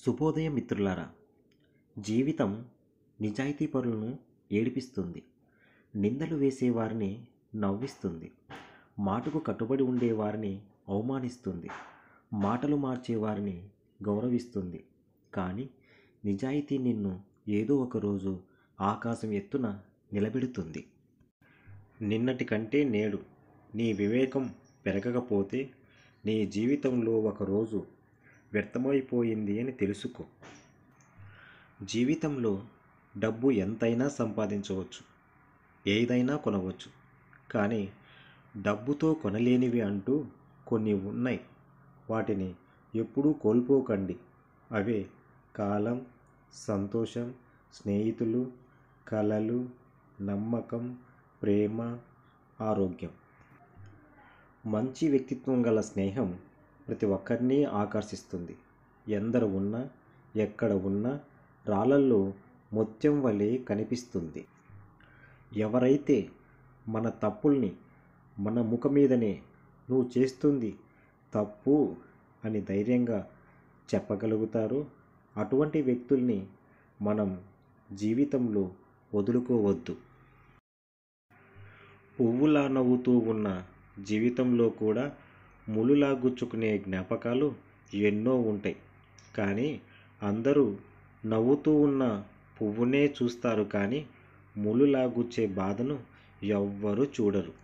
శుభోదయం మిత్రులారా జీవితం నిజాయితీ పరులను ఏడిపిస్తుంది నిందలు వేసేవారిని నవ్విస్తుంది మాటకు కట్టుబడి ఉండేవారిని అవమానిస్తుంది మాటలు మార్చేవారిని గౌరవిస్తుంది కానీ నిజాయితీ నిన్ను ఏదో ఒకరోజు ఆకాశం ఎత్తున నిలబెడుతుంది నిన్నటి కంటే నేడు నీ వివేకం పెరగకపోతే నీ జీవితంలో ఒకరోజు వ్యర్థమైపోయింది అని తెలుసుకో జీవితంలో డబ్బు ఎంతైనా సంపాదించవచ్చు ఏదైనా కొనవచ్చు కానీ డబ్బుతో కొనలేనివి అంటూ కొన్ని ఉన్నాయి వాటిని ఎప్పుడూ కోల్పోకండి అవే కాలం సంతోషం స్నేహితులు కళలు నమ్మకం ప్రేమ ఆరోగ్యం మంచి వ్యక్తిత్వం గల స్నేహం ప్రతి ఒక్కరిని ఆకర్షిస్తుంది ఎందరు ఉన్నా ఎక్కడ ఉన్నా రాళ్ళల్లో ముత్యం వలె కనిపిస్తుంది ఎవరైతే మన తప్పుల్ని మన ముఖం మీదనే నువ్వు చేస్తుంది తప్పు అని ధైర్యంగా చెప్పగలుగుతారో అటువంటి వ్యక్తుల్ని మనం జీవితంలో వదులుకోవద్దు పువ్వులా నవ్వుతూ ఉన్న జీవితంలో కూడా ములులా గుచ్చుకునే జ్ఞాపకాలు ఎన్నో ఉంటాయి కానీ అందరూ నవ్వుతూ ఉన్న పువ్వునే చూస్తారు కానీ ములులా గుచ్చే బాధను ఎవ్వరూ చూడరు